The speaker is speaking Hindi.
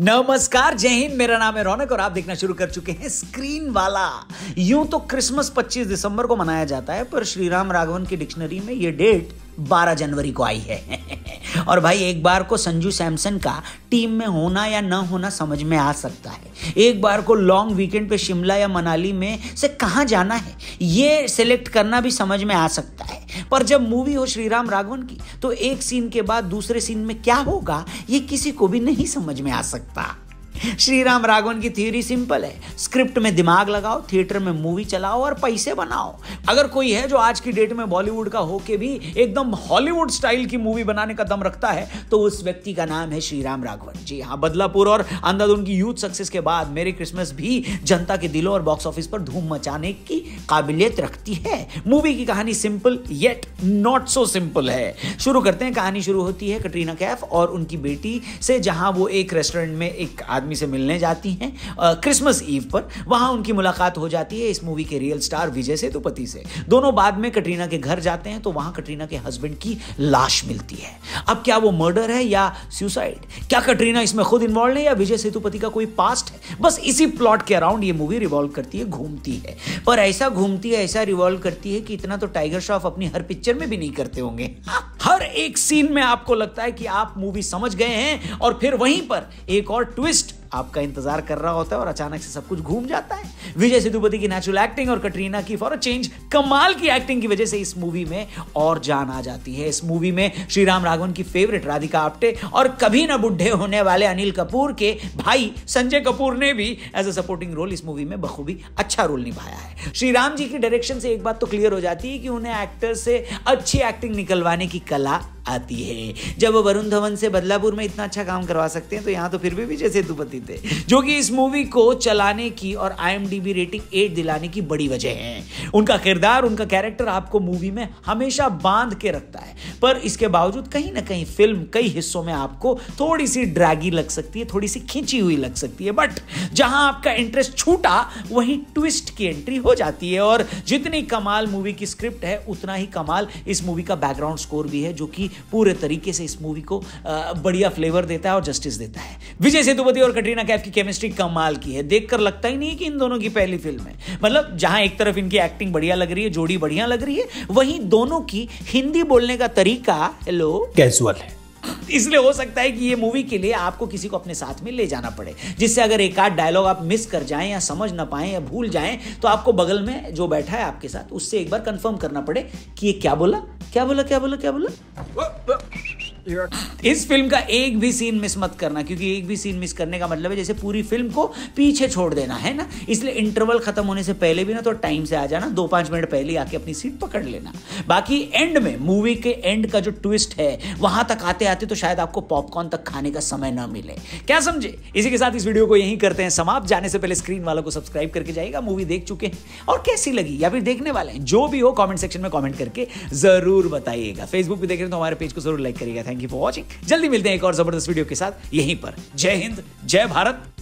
नमस्कार जय हिंद मेरा नाम है रौनक और आप देखना शुरू कर चुके हैं स्क्रीन वाला यूं तो क्रिसमस 25 दिसंबर को मनाया जाता है पर श्री राम राघवन की डिक्शनरी में ये डेट 12 जनवरी को आई है और भाई एक बार को संजू सैमसन का टीम में होना या न होना समझ में आ सकता है एक बार को लॉन्ग वीकेंड पे शिमला या मनाली में से कहाँ जाना है ये सिलेक्ट करना भी समझ में आ सकता है पर जब मूवी हो श्री राम राघवन की तो एक सीन के बाद दूसरे सीन में क्या होगा ये किसी को भी नहीं समझ में आ सकता श्री राम राघवन की थ्योरी सिंपल है स्क्रिप्ट में दिमाग लगाओ थिएटर में मूवी चलाओ और पैसे बनाओ अगर कोई है जो आज की डेट में बॉलीवुड का होके भी एकदम हॉलीवुड स्टाइल की मूवी बनाने का दम रखता है तो उस व्यक्ति का नाम है श्री राम राघवन जी हाँ बदलापुर और अंधाधुन की यूथ सक्सेस के बाद मेरी क्रिसमस भी जनता के दिलों और बॉक्स ऑफिस पर धूम मचाने की काबिलियत रखती है मूवी की कहानी simple yet not so simple है शुरू करते हैं कहानी शुरू होती है कटरीना कैफ और उनकी बेटी से जहां वो एक रेस्टोरेंट में एक आदमी आदमी से मिलने जाती हैं क्रिसमस ईव पर वहाँ उनकी मुलाकात हो जाती है इस मूवी के रियल स्टार विजय सेतुपति तो से दोनों बाद में कटरीना के घर जाते हैं तो वहाँ कटरीना के हस्बैंड की लाश मिलती है अब क्या वो मर्डर है या सुसाइड क्या कटरीना इसमें खुद इन्वॉल्व है या विजय सेतुपति का कोई पास्ट है बस इसी प्लॉट के अराउंड ये मूवी रिवॉल्व करती है घूमती है पर ऐसा घूमती है ऐसा रिवॉल्व करती है कि इतना तो टाइगर श्रॉफ अपनी हर पिक्चर में भी नहीं करते होंगे हर एक सीन में आपको लगता है कि आप मूवी समझ गए हैं और फिर वहीं पर एक और ट्विस्ट आपका इंतजार कर रहा होता है और अचानक से सब कुछ घूम जाता है विजय सेतुपति की नेचुरल एक्टिंग और कटरीना की फॉर अ चेंज कमाल की एक्टिंग की वजह से इस मूवी में और जान आ जाती है इस मूवी में श्री राम राघवन की फेवरेट राधिका आप्टे और कभी ना बुढ़े होने वाले अनिल कपूर के भाई संजय कपूर ने भी एज अ सपोर्टिंग रोल इस मूवी में बखूबी अच्छा रोल निभाया है श्री राम जी की डायरेक्शन से एक बात तो क्लियर हो जाती है कि उन्हें एक्टर से अच्छी एक्टिंग निकलवाने की कला आती है जब वरुण धवन से बदलापुर में इतना अच्छा काम करवा सकते हैं तो यहाँ तो फिर भी विजय सेतुपति थे जो कि इस मूवी को चलाने की और आई रेटिंग एट दिलाने की बड़ी वजह है उनका किरदार उनका कैरेक्टर आपको मूवी में हमेशा बांध के रखता है पर इसके बावजूद कहीं ना कहीं फिल्म कई हिस्सों में आपको थोड़ी सी ड्रैगी लग सकती है थोड़ी सी खींची हुई लग सकती है बट जहां आपका इंटरेस्ट छूटा वहीं ट्विस्ट की एंट्री हो जाती है और जितनी कमाल मूवी की स्क्रिप्ट है उतना ही कमाल इस मूवी का बैकग्राउंड स्कोर भी है जो कि पूरे तरीके से इस मूवी को बढ़िया फ्लेवर देता है और जस्टिस देता है विजय सेतुपति और कटरीना कैफ की केमिस्ट्री कमाल की है देखकर लगता ही नहीं कि इन दोनों की पहली फिल्म है मतलब जहां एक तरफ इनकी एक्टिंग बढ़िया लग रही है जोड़ी बढ़िया लग रही है वहीं दोनों की हिंदी बोलने का तरीका हेलो कैजुअल है इसलिए हो सकता है कि ये मूवी के लिए आपको किसी को अपने साथ में ले जाना पड़े जिससे अगर एक आध डायलॉग आप मिस कर जाए या समझ ना पाए या भूल जाए तो आपको बगल में जो बैठा है आपके साथ उससे एक बार कंफर्म करना पड़े कि ये क्या बोला क्या बोला क्या बोला क्या बोला इस फिल्म का एक भी सीन मिस मत करना क्योंकि एक भी सीन मिस करने का मतलब है जैसे पूरी फिल्म को पीछे छोड़ देना है ना इसलिए इंटरवल खत्म होने से पहले भी ना तो टाइम से आ जाना दो पांच मिनट पहले आके अपनी सीट पकड़ लेना बाकी एंड में मूवी के एंड का जो ट्विस्ट है वहां तक आते आते तो शायद आपको पॉपकॉर्न तक खाने का समय ना मिले क्या समझे इसी के साथ इस वीडियो को यही करते हैं समाप्त जाने से पहले स्क्रीन वालों को सब्सक्राइब करके जाएगा मूवी देख चुके हैं और कैसी लगी या फिर देखने वाले हैं जो भी हो कॉमेंट सेक्शन में कॉमेंट करके जरूर बताइएगा फेसबुक पे देख रहे तो हमारे पेज को जरूर लाइक करिएगा थैंक यू फॉर वॉचिंग जल्दी मिलते हैं एक और जबरदस्त वीडियो के साथ यहीं पर जय हिंद जय भारत